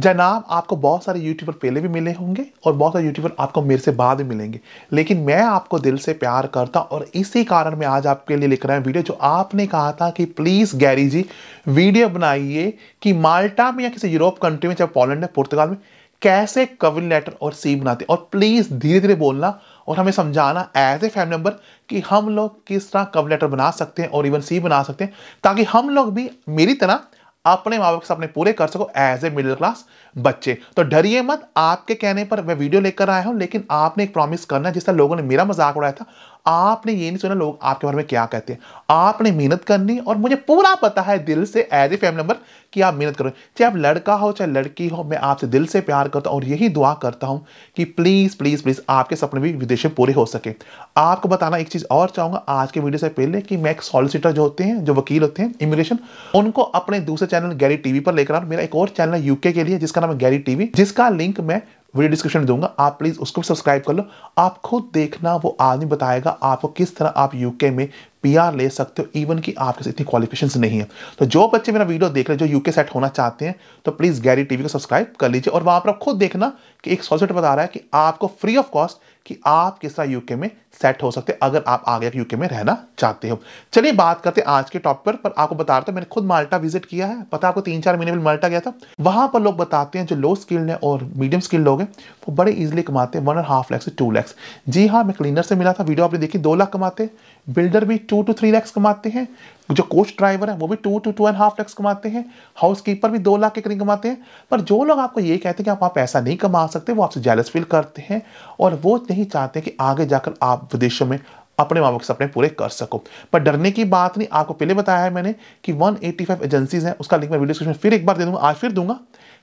जनाब आपको बहुत सारे यूट्यूबर पहले भी मिले होंगे और बहुत सारे यूट्यूबर आपको मेरे से बाद भी मिलेंगे लेकिन मैं आपको दिल से प्यार करता और इसी कारण मैं आज आपके लिए लिख रहा हूँ वीडियो जो आपने कहा था कि प्लीज़ गैरी जी वीडियो बनाइए कि माल्टा में या किसी यूरोप कंट्री में चाहे पोलैंड में पुर्तगाल में कैसे कविन लेटर और सी बनाते और प्लीज़ धीरे धीरे बोलना और हमें समझाना एज ए फैमिली मेम्बर कि हम लोग किस तरह कव लेटर बना सकते हैं और इवन सी बना सकते हैं ताकि हम लोग भी मेरी तरह अपने माँ बाप के सपने पूरे कर सको एज ए मिडिल क्लास बच्चे तो डरिए मत आपके कहने पर मैं वीडियो लेकर आया हूँ लेकिन आपने एक प्रॉमिस करना जिस तरह लोगों ने मेरा मजाक उड़ाया था आपने ये नहीं सुना लोग आपके बारे में क्या कहते हैं आपने मेहनत करनी और मुझे पूरा पता है दिल से एज ए फैमिली मेंबर कि आप मेहनत करो चाहे आप लड़का हो चाहे लड़की हो मैं आपसे दिल से प्यार करता हूँ और यही दुआ करता हूँ कि प्लीज़ प्लीज़ प्लीज़ आपके सपने भी विदेश में पूरे हो सके आपको बताना एक चीज़ और चाहूंगा आज के वीडियो से पहले कि मैं एक सॉलिसिटर जो होते हैं जो वकील होते हैं इमिग्रेशन उनको अपने दूसरे चैनल गैरी टीवी पर लेकर आ मेरा एक और चैनल है यूके के लिए जिसका नाम है गैरी टीवी जिसका लिंक मैं वीडियो डिस्क्रिप्शन में दूंगा आप प्लीज़ उसको भी सब्सक्राइब कर लो आप खुद देखना वो आदमी बताएगा आपको किस तरह आप यूके में पीआर ले सकते हो इवन कि आपके इतनी क्वालिफिकेशन नहीं है तो जो बच्चे मेरा वीडियो देख रहे हैं जो यूके सेट होना चाहते हैं तो प्लीज़ गैरी टीवी को सब्सक्राइब कर लीजिए और वहाँ पर आप खुद देखना कि एक सॉल्यूट बता रहा है कि आपको फ्री ऑफ कॉस्ट कि आप किस तरह यूके में सेट हो सकते हैं अगर आप आगे यूके में रहना चाहते हो चलिए बात करते हैं आज के टॉपिक पर, पर आपको बता रहा था मैंने खुद माल्टा विजिट किया है पता आपको तीन चार महीने में माल्टा गया था वहां पर लोग बताते हैं जो लो स्किल्ड है और मीडियम स्किल्ड लोग हैं वो बड़े ईजिली कमाते हैं वन एंड हाफ लैक्स से टू लैक्स जी हाँ मैं क्लीनर से मिला था वीडियो आपने देखी दो लाख कमाते बिल्डर भी टू टू थ्री लैक्स कमाते हैं जो कोच ड्राइवर है वो भी two two two and half lakhs कमाते हैं हाउस कीपर भी दो लाख के करीब कमाते हैं पर जो लोग आपको ये कहते हैं कि आप आप पैसा नहीं कमा सकते वो आपसे जेलस फील करते हैं और वो नहीं चाहते कि आगे जाकर आप विदेशों में अपने मामों के सपने पूरे कर सको पर डरने की बात नहीं आपको पहले बताया है मैंने कि 185 एजेंसीज हैं उसका लिंक मैं वीडियो में फिर एक बार दे दूंगा आज फिर दूंगा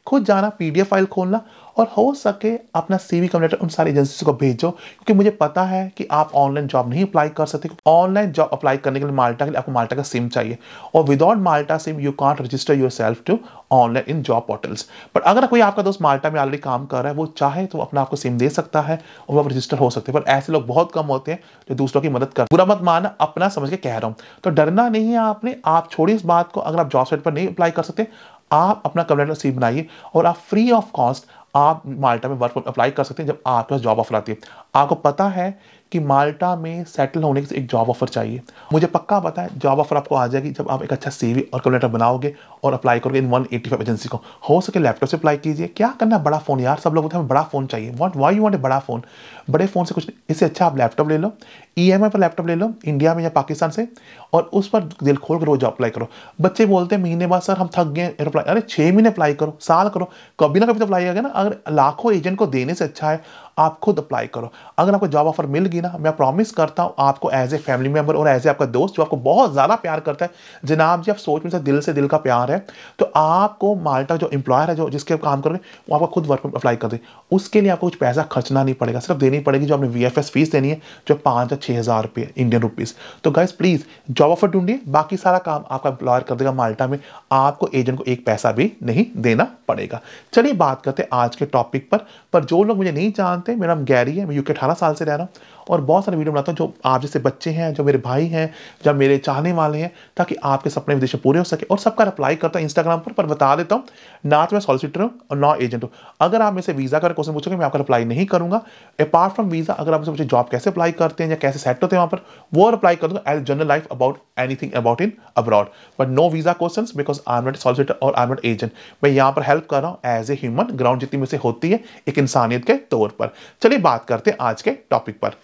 खुद जाना पीडीएफ फाइल खोलना और हो सके अपना सीवी कम्प्यूटर उन सारी एजेंसी को भेजो क्योंकि मुझे पता है कि आप ऑनलाइन जॉब नहीं अप्लाई कर सकते ऑनलाइन जॉब अप्लाई करने के लिए माल्टा के लिए आपको माल्टा का सिम चाहिए और without Malta sim you can't register yourself to online in job portals but अगर कोई आपका दोस्त माल्टा में ऑलरेडी काम कर रहा है वो चाहे तो अपना आपको सिम दे सकता है और वो आप रजिस्टर हो सकते हैं पर ऐसे लोग बहुत कम होते हैं जो दूसरों की मदद कर बुरा मत माना अपना समझ के कह रहा हूँ तो डरना नहीं है आपने आप छोड़िए इस बात को अगर आप जॉब साइट पर नहीं अप्लाई कर सकते आप अपना कवर लेटर सी बनाइए और आप फ्री ऑफ कॉस्ट आप माल्टा में वर्क अप्लाई कर सकते हैं जब आपके पास जॉब ऑफर आती है आपको पता है कि माल्टा में सेटल होने के एक जॉब ऑफर चाहिए मुझे पक्का पता है जॉब ऑफर आपको आ जाएगी जब आप एक अच्छा सीवी और कवर लेटर बनाओगे और अप्लाई करोगे in one eighty five agency को हो सके लैपटॉप से अप्लाई कीजिए क्या करना है बड़ा फ़ोन यार सब लोग हमें बड़ा फ़ोन चाहिए what why you want a बड़ा फ़ोन बड़े फ़ोन से कुछ इससे अच्छा आप लैपटॉप ले लो ई एम आई पर लैपटॉप ले लो इंडिया में या पाकिस्तान से और उस पर दिल खोल कर रोज अप्लाई करो बच्चे बोलते हैं महीने बाद सर हम थक गए अरे छः महीने अप्लाई करो साल करो कभी ना कभी तो अप्लाई आ गया ना अगर लाखों एजेंट को देने से अच्छा है आप खुद अप्लाई करो अगर आपको जॉब ऑफर मिल गई ना मैं प्रॉमिस करता हूँ आपको एज ए फैमिली मेंबर और एज ए आपका दोस्त जो आपको बहुत ज़्यादा प्यार करता है जनाब जी आप सोच में से दिल से दिल का प्यार है तो आपको माल्टा जो एम्प्लॉयर है जो जिसके कर काम हैं वो आपका खुद वर्क अप्लाई कर दे उसके लिए आपको कुछ पैसा खर्चना नहीं पड़ेगा सिर्फ देनी पड़ेगी जो आपने वी फीस देनी है जो पाँच या छः हज़ार रुपये इंडियन रुपीज़ तो गाइज प्लीज़ जॉब ऑफर ढूंढिए बाकी सारा काम आपका एम्प्लॉयर कर देगा माल्टा में आपको एजेंट को एक पैसा भी नहीं देना पड़ेगा चलिए बात करते हैं आज के टॉपिक पर पर जो लोग मुझे नहीं जानते मेरा नाम गैरी है मैं यूके अठारह साल से रह रहा हूँ और बहुत सारे वीडियो बनाता हूँ जो आप जैसे बच्चे हैं जो मेरे भाई हैं जब मेरे चाहने वाले हैं ताकि आपके सपने विदेश पूरे हो सके और सबका अप्लाई करता हूँ इंस्टाग्राम पर पर बता देता हूँ ना तो मैं सॉलिसिटर हूँ और ना एजेंट हूँ अगर आप मेरे वीज़ा का क्वेश्चन पूछोगे मैं आपका अप्लाई नहीं करूँगा अपार्ट फ्रॉम वीज़ा अगर आप मुझे जॉब कैसे अप्लाई करते हैं या कैसे सेट होते हैं वहाँ पर वो अप्लाई कर दूँगा as general life about anything about in abroad but no visa question because I not solicitor और आई नॉट एजेंट मैं यहाँ पर हेल्प कर रहा हूँ एज ए ह्यूमन ग्राउंड जितनी मुझसे होती है एक इंसानियत के तौर पर चलिए बात करते हैं आज के टॉपिक पर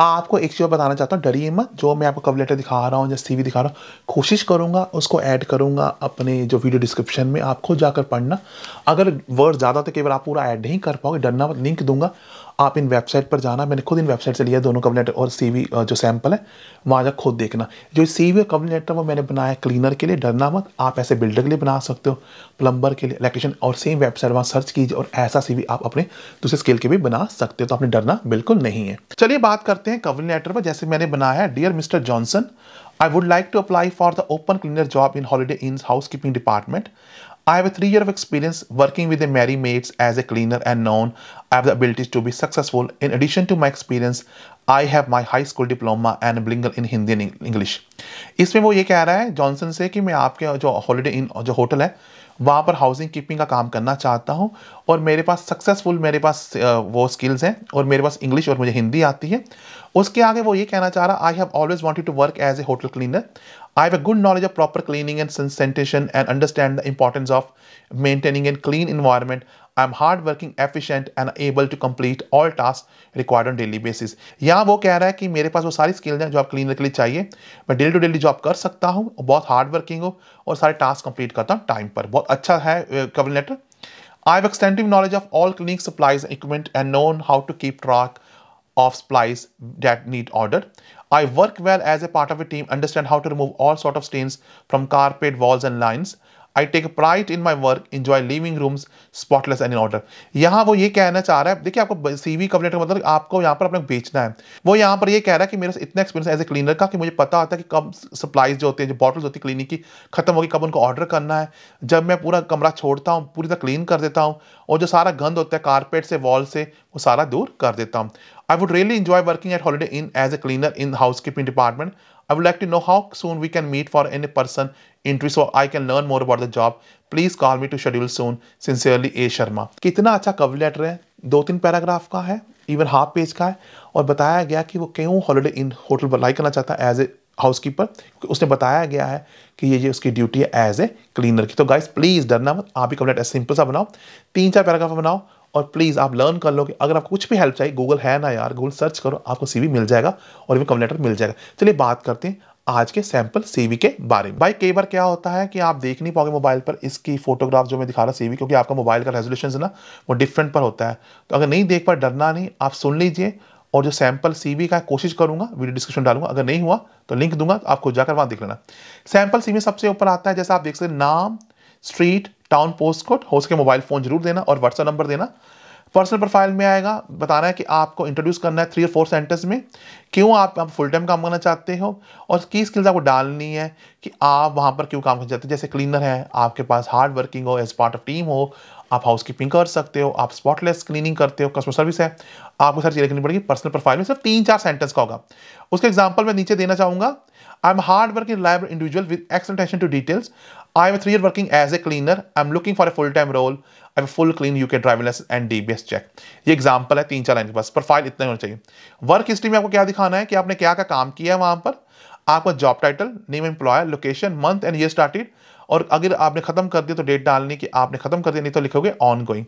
आपको एक चीज़ बताना चाहता हूँ डरिए मत जो मैं आपको कव लेटर दिखा रहा हूँ या सी दिखा रहा हूँ कोशिश करूँगा उसको ऐड करूँगा अपने जो वीडियो डिस्क्रिप्शन में आपको जाकर पढ़ना अगर वर्ड ज़्यादा तो कई बार आप पूरा ऐड नहीं कर पाओगे डरना मत लिंक दूंगा आप इन वेबसाइट पर जाना मैंने खुद इन वेबसाइट से लिया दोनों कवर लेटर और सीवी जो सैंपल है वहाँ जा खुद देखना जो सीवी वी कवर लेटर वो मैंने बनाया क्लीनर के लिए डरना मत आप ऐसे बिल्डर के लिए बना सकते हो प्लम्बर के लिए इलेक्ट्रिशियन और सेम वेबसाइट वहाँ सर्च कीजिए और ऐसा सी आप अपने दूसरे स्केल के भी बना सकते हो तो आपने डरना बिल्कुल नहीं है चलिए बात करते हैं कवर लेटर पर जैसे मैंने बनाया है dear mister Johnson I would like to apply for the open cleaner job in Holiday Inn housekeeping department I have a three year of experience working with the merry maids as a cleaner and known I have the abilities to be successful. In addition to my experience, I have my high school diploma and bilingual in Hindi and English इसमें वो ये कह रहा है Johnson से कि मैं आपके जो हॉलीडे इन जो होटल है वहाँ पर हाउसिंग कीपिंग का काम करना चाहता हूँ और मेरे पास सक्सेसफुल मेरे पास वो स्किल्स हैं और मेरे पास इंग्लिश और मुझे हिंदी आती है उसके आगे वो ये कहना चाह रहा I have always wanted to work as a hotel cleaner I have a good knowledge of proper cleaning and sanitation and understand the importance of maintaining a clean environment. I I'm hardworking, efficient and able to complete all tasks required on daily basis. यहाँ वो कह रहा है कि मेरे पास वो सारी skills हैं जो आप क्लीनर के लिए चाहिए मैं डेली टू डेली जॉब कर सकता हूँ बहुत हार्ड वर्किंग हो और सारे टास्क कंप्लीट करता हूँ टाइम पर बहुत अच्छा है cover letter I have extensive knowledge of all clinic supplies equipment and known how to keep track of supplies that need order. I work well as a part of a team, understand how to remove all sort of stains from carpet, walls and lines. I take pride in my work enjoy living rooms spotless and in order यहाँ वो ये कहना चाह रहा है देखिए आपको सी we कवलेटर मतलब आपको यहाँ पर अपना बेचना है वो यहाँ पर ये कह रहा है कि मेरा इतना एक्सपीरियंस एज ए क्लीनर का कि मुझे पता होता है कि कब सप्लाइज जो होती है जो बॉटल्स होती है क्लीनिक की खत्म होगी कब उनको ऑर्डर करना है जब मैं पूरा कमरा छोड़ता हूँ पूरी तरह क्लीन कर देता हूँ और जो सारा गंद होता है कारपेट से वॉल से वो सारा दूर कर देता हूँ I would really enjoy working at Holiday Inn as a cleaner in housekeeping department I would like to know how soon we can meet for any person interview so I can learn more about the job please call me to schedule soon sincerely A Sharma कितना अच्छा cover letter है दो तीन paragraph का है even half page का है और बताया गया कि वो क्यों हॉलीडे इन होटल लाइक करना चाहता है एज ए हाउस कीपर उसने बताया गया है कि ये ये उसकी ड्यूटी है एज ए क्लीनर की तो गाइस प्लीज़ डरना मत आप भी लेटर सिंपल सा बनाओ तीन चार पैराग्राफ बनाओ और प्लीज़ आप लर्न कर लो कि अगर आपको कुछ भी हेल्प चाहिए गूगल है ना यार गूगल सर्च करो आपको सीवी मिल जाएगा और भी लेटर मिल जाएगा चलिए बात करते हैं आज के सैंपल सीवी के बारे में भाई कई बार क्या होता है कि आप देख नहीं पाओगे मोबाइल पर इसकी फोटोग्राफ जो मैं दिखा रहा हूँ सीवी क्योंकि आपका मोबाइल का रेजोल्यूशन ना वो डिफरेंट पर होता है तो अगर नहीं देख पा डरना नहीं आप सुन लीजिए और जो सैंपल सीवी का कोशिश करूंगा वीडियो डिस्क्रिप्शन डालूंगा अगर नहीं हुआ तो लिंक दूंगा तो आपको जाकर वहां देख लेना सैंपल सीवी सबसे ऊपर आता है जैसे आप देख सकते नाम स्ट्रीट टाउन पोस्ट कोड हो सके मोबाइल फ़ोन जरूर देना और व्हाट्सअप नंबर देना पर्सनल प्रोफाइल में आएगा बताना है कि आपको इंट्रोड्यूस करना है थ्री और फोर सेंटेंस में क्यों आप आप फुल टाइम काम करना चाहते हो और की स्किल्स आपको डालनी है कि आप वहाँ पर क्यों काम करना चाहते हो जैसे क्लीनर है आपके पास हार्ड वर्किंग हो एज पार्ट ऑफ टीम हो आप हाउस कीपिंग कर सकते हो आप स्पॉटलेस क्लीनिंग करते हो कस्टमर सर्विस है आपको सारी चीज़ें लिखनी पड़ेगी पर्सनल प्रोफाइल में सिर्फ तीन चार सेंटेंस का होगा उसके एग्जाम्पल मैं नीचे देना चाहूंगा I am hard working lively individual with extension to details I am three working as a cleaner I am looking for a full time role I full clean U K driving licence and D check ये example है तीन चार line के पास profile इतना होना चाहिए work history में आपको क्या दिखाना है कि आपने क्या क्या काम किया है वहां पर आपका job title name employer location month and year started और अगर आपने खत्म कर दिया तो डेट डालने की आपने खत्म कर दिया नहीं तो लिखोगे ऑन गोइंग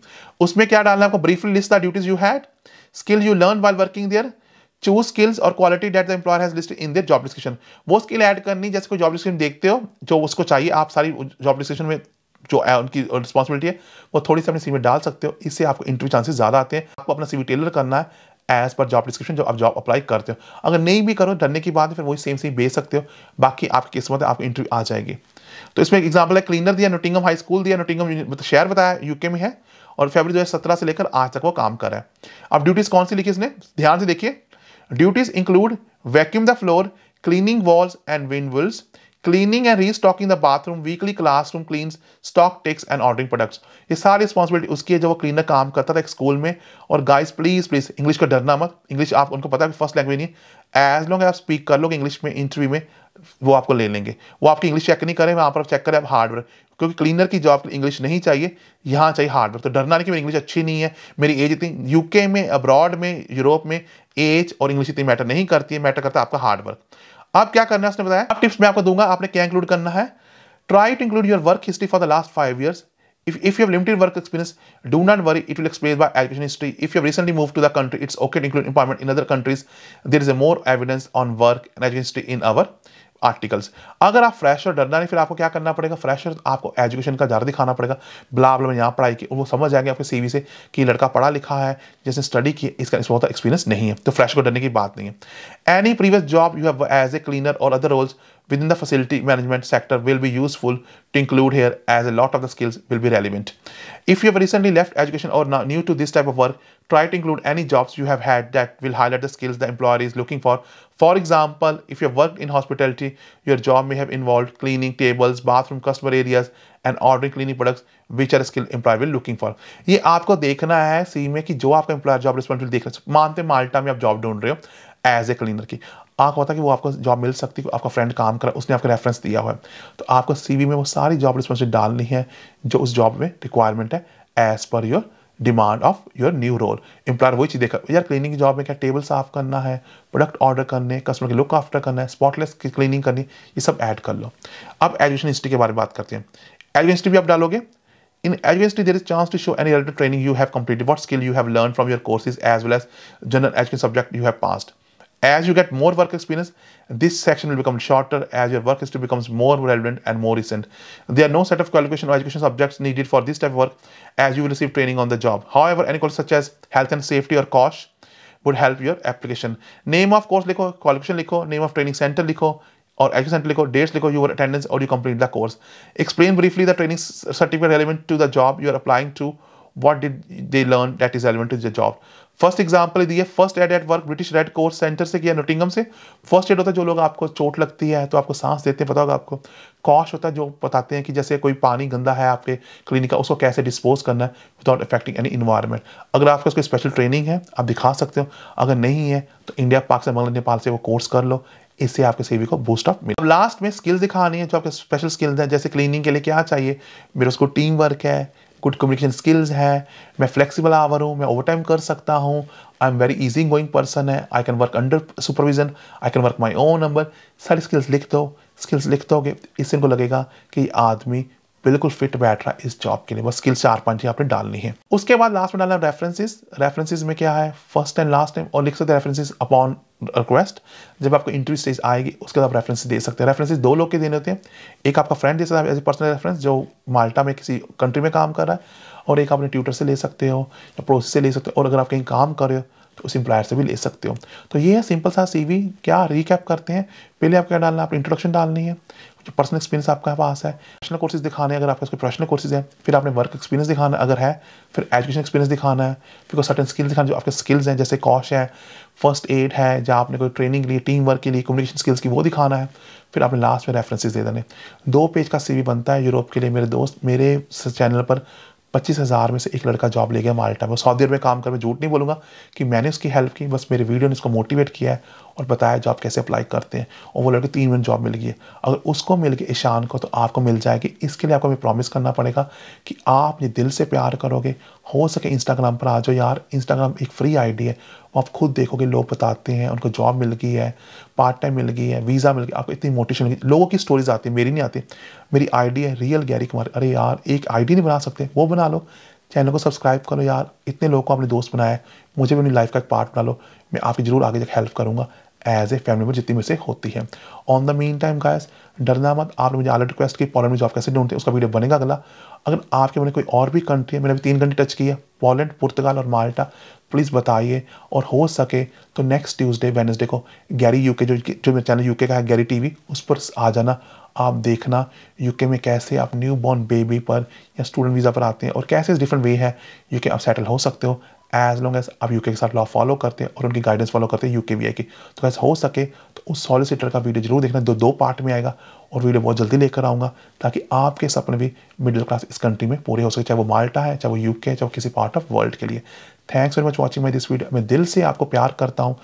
उसमें क्या डालना आपको briefly list the duties you had skill you learn while working there choose skills और quality that the employer has list in their job description वो स्किल ऐड करनी जैसे कोई जॉब डिस्क्रिप्शन देखते हो जो उसको चाहिए आप सारी जॉब डिस्क्रिप्शन में जो है उनकी रिस्पॉन्सिबिलिटी है वो थोड़ी सी अपने सीवी डाल सकते हो इससे आपको इंटरव्यू चांसेस ज़्यादा आते हैं आपको अपना सीवी टेलर करना है एज पर जॉब डिस्क्रिप्शन जो आप जॉब अप्लाई करते हो अगर नहीं भी करो डरने की बात है फिर वही सेम सीवी भेज सकते हो बाकी आपकी किस्मत है आपको इंटरव्यू आ जाएगी तो इसमें एग्जाम्पल है क्लीनर दिया नोटिंगम हाई स्कूल दिया नोटिंगम मतलब शहर बताया यूके में है और फेबरी दो से लेकर आज तक वो काम कर रहा है अब ड्यूटीज कौन सी लिखी इसने ध्यान से देखिए duties include vacuum the floor cleaning walls and windowsills cleaning and restocking the bathroom weekly classroom clean stock takes and ordering products ये सारी रिस्पॉन्सिबिलिटी उसकी है जो वो क्लीनर काम करता था एक स्कूल में और गाइस प्लीज प्लीज इंग्लिश का डरना मत इंग्लिश आप उनको पता है फर्स्ट लैंग्वेज नहीं एज लॉन्ग आप स्पीक कर लोगे इंग्लिश में इंटरव्यू में वो आपको ले लेंगे वो आपकी इंग्लिश चेक नहीं करें वहाँ पर चेक करें आप हार्डवर्क क्योंकि क्लीनर की जॉब इंग्लिश नहीं चाहिए यहाँ चाहिए हार्डवर्क तो डरना नहीं कि मेरी इंग्लिश अच्छी नहीं है मेरी एज इतनी यूके में अब्रॉड में यूरोप में एज और इंग्लिश इतनी मैटर नहीं करती है मैटर करता है आपका हार्डवर्क आप क्या करना है उसने बताया आप टिप्स मैं आपको दूंगा आपने क्या इंक्लूड करना है try to include your work history for the last five year If, if you have limited work experience, do not worry, it will explain by education history. If you have recently moved to the country, it's okay to include employment in other countries. There is a more evidence on work and education history in our articles अगर आप fresher डरना नहीं फिर आपको क्या करना पड़ेगा fresher आपको एजुकेशन का ज़्यादा दिखाना पड़ेगा ब्ला ब्ला यहाँ पढ़ाई की वो समझ जाएंगे आपके सीवी से कि लड़का पढ़ा लिखा है जिसने स्टडी की इसका इस बहुत एक्सपीरियंस नहीं है तो फ्रेश को डरने की बात नहीं है any previous job you have as a cleaner और other roles within the facility management sector will be useful to include here as a lot of the skills will be relevant if you have recently left education और new to this type of work try to include any jobs you have had that will highlight the skills the employer is looking for. For example, if you have worked in hospitality, your job may have involved cleaning tables, bathroom customer areas, and ordering cleaning products, which are are skill employer will looking for ये आपको देखना है सी में कि जो आपका job job responsible देख रहे मानते माल्टा में आप job ढूंढ रहे हो एज ए क्लीनर की आपको पता कि वो आपको जॉब मिल सकती है आपका फ्रेंड काम करा उसने आपका रेफरेंस दिया हुआ है तो आपको सीवी में वो सारी जॉब रिस्पॉन्सिबिलिटी डालनी है जो उस जॉब में रिक्वायरमेंट है as per your demand of your new role employer वही चीज देखा यार क्लीनिंग जॉब में क्या टेबल साफ करना है प्रोडक्ट ऑर्डर करने कस्टमर के लुक आफ्टर करना है स्पॉटलेस की क्लीनिंग करनी ये सब ऐड कर लो अब एजुकेशन हिस्ट्री के बारे में बात करते हैं एजुकेशन हिस्ट्री भी आप डालोगे in education there is chance to show any training you have complete what skill you have learn from your courses as well as general education subject you have passed As you get more work experience, this section will become shorter as your work history becomes more relevant and more recent. There are no set of qualification or education subjects needed for this type of work as you will receive training on the job. However, any course such as health and safety or COSH would help your application. Name of course likho, qualification likho, name of training center likho, or education center likho, dates likho, your attendance or you complete the course. Explain briefly the training certificate relevant to the job you are applying to what did they learn that is relevant to the job first example दिए first aid at work British red course centre से किया Nottingham से first aid होता है जो लोग आपको चोट लगती है तो आपको सांस देते हैं पता होगा आपको कॉश होता है जो बताते हैं कि जैसे कोई पानी गंदा है आपके क्लिनिक का उसको कैसे डिस्पोज करना है विदाउट अफेक्टिंग एनी इन्वायरमेंट अगर आपके उसकी स्पेशल ट्रेनिंग है आप दिखा सकते हो अगर नहीं है तो इंडिया पाकिस्तान बांग्लादेश नेपाल से वो कोर्स कर लो इससे आपके सीवी को बूस्ट अप मिले अब लास्ट में स्किल्स दिखानी है जो आपके स्पेशल स्किल्स हैं जैसे क्लीनिंग के लिए क्या चाहिए मेरे उसको टीम वर्क है गुड कम्युनिकेशन स्किल्स है मैं फ्लेक्सिबल आवर हूँ मैं ओवर टाइम कर सकता हूँ I am very easy going person है I can work under supervision I can work my own number सारी स्किल्स लिख दो स्किल्स लिख दोगे इससे इनको लगेगा कि आदमी बिल्कुल फिट बैठ रहा है इस जॉब के लिए बस स्किल चार पांच ही आपने डालनी है उसके बाद लास्ट में डालना रेफरेंसेस रेफरेंसेस में क्या है फर्स्ट एंड लास्ट टाइम और लिख सकते हैं रेफरेंसेस अपॉन रिक्वेस्ट जब आपको इंटरव्यू स्टेज आएगी उसके बाद आप रेफरेंस दे सकते हैं रेफरेंसेज दो लोग के देने होते हैं एक आपका फ्रेंड दे सकता है एज ए पर्सनल रेफरेंस जो माल्टा में किसी कंट्री में काम कर रहा है और एक आपने ट्यूटर से ले सकते हो या प्रोसेस से ले सकते हो और अगर आप कहीं काम कर रहे हो तो उस इंप्लायर से भी ले सकते हो तो ये है सिंपल सा सीवी क्या रिकैप करते हैं पहले आप क्या डालना है आप इंट्रोडक्शन डालनी है जो पर्सनल एक्सपीरियंस आपका पास है प्रोफेशनल कोर्सेज दिखाने हैं अगर आपके उसके प्रोफेशनल कोर्सेज हैं फिर आपने वर्क एक्सपीरियंस दिखाना अगर है फिर एजुकेशन एक्सपीरियंस दिखाना है फिर कोई सर्टन स्किल्स दिखाना जो आपके स्किल्स हैं जैसे कॉश है फर्स्ट एड है जहाँ आपने कोई ट्रेनिंग ली टीम वर्क के लिए कम्युनिकेशन स्किल्स की वो दिखाना है फिर आपने लास्ट में रेफरेंसेज दे देने दो पेज का सीवी बनता है यूरोप के लिए मेरे दोस्त मेरे चैनल पर पच्चीस हज़ार में से एक लड़का जॉब ले गया माल्टा में सऊदी अरब में काम कर मैं झूठ नहीं बोलूँगा कि मैंने उसकी हेल्प की बस मेरे वीडियो ने उसको मोटिवेट किया है और बताया जॉब कैसे अप्लाई करते हैं और वो लड़के तीन मिनट जॉब मिल गई है अगर उसको मिल गई ईशान को तो आपको मिल जाएगी इसके लिए आपको हमें प्रॉमिस करना पड़ेगा कि आप ये दिल से प्यार करोगे हो सके इंस्टाग्राम पर आ जाओ यार इंस्टाग्राम एक फ्री आईडी है वो आप खुद देखोगे लोग बताते हैं उनको जॉब मिल गई है पार्ट टाइम मिल गई है वीज़ा मिल गया आपको इतनी मोटिवेशन मिल गई लोगों की स्टोरीज आती है मेरी नहीं आती मेरी आईडी है रियल गैरी कुमार अरे यार एक आईडी नहीं बना सकते वो बना लो चैनल को सब्सक्राइब करो यार इतने लोगों को अपने दोस्त बनाया मुझे भी अपनी लाइफ का एक पार्ट बना लो मैं आपकी ज़रूर आगे तक हेल्प करूँगा एज ए फैमिली मेम्बर जितनी मुझसे होती है on the main time guys डरना मत आपने मुझे आलट रिक्वेस्ट की पोलैंड में जॉब कैसे ढूंढते हैं उसका वीडियो बनेगा अगला अगर आपके मन कोई और भी कंट्री है मैंने अभी तीन कंट्री टच की है पोलैंड पुर्तगाल और माल्टा प्लीज़ बताइए और हो सके तो नेक्स्ट ट्यूसडे वेनसडे को गैरी यूके जो जो मेरा चैनल यूके का है गैरी टीवी उस पर आ जाना आप देखना यूके में कैसे आप न्यू बॉर्न बेबी पर या स्टूडेंट वीज़ा पर आते हैं और कैसे डिफरेंट वे है यूके आप सेटल हो सकते हो एज लॉन्ग एज आप यूके के साथ लॉ फॉलो करते हैं और उनकी गाइडेंस फॉलो करते हैं वी आई की तो ऐसा हो सके तो उस सॉलिसिटर का वीडियो जरूर देखना दो दो पार्ट में आएगा और वीडियो बहुत जल्दी लेकर आऊँगा ताकि आपके सपने भी मिडिल क्लास इस कंट्री में पूरे हो सके चाहे वो माल्टा है चाहे वो यूके है चाहे किसी पार्ट ऑफ वर्ल्ड के लिए thanks very much watching my this video मैं दिल से आपको प्यार करता हूँ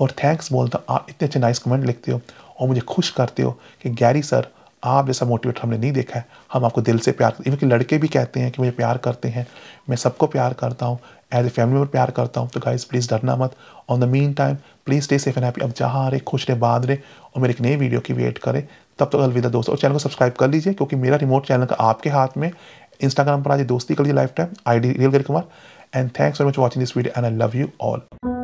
और थैंक्स बोलता आप इतने अच्छे नाइस कमेंट लिखते हो और मुझे खुश करते हो कि गैरी सर आप जैसा मोटिवेटर हमने नहीं देखा है हम आपको दिल से प्यार इवन कि लड़के भी कहते हैं कि मुझे प्यार करते हैं मैं सबको प्यार करता हूँ एज ए फैमिली में प्यार करता हूँ तो गाइज प्लीज़ डरना मत on the mean time please stay safe and happy अब जहाँ रहे खुश रहे बाद रहे और मेरे एक नई वीडियो की वेट करें तब तक तो अलविदा दोस्तों और चैनल को सब्सक्राइब कर लीजिए क्योंकि मेरा रिमोट चैनल का आपके हाथ में इंस्टाग्राम पर आज दोस्ती कर लीजिए lifetime I D real Kumar and thanks very much watching this video and I love you all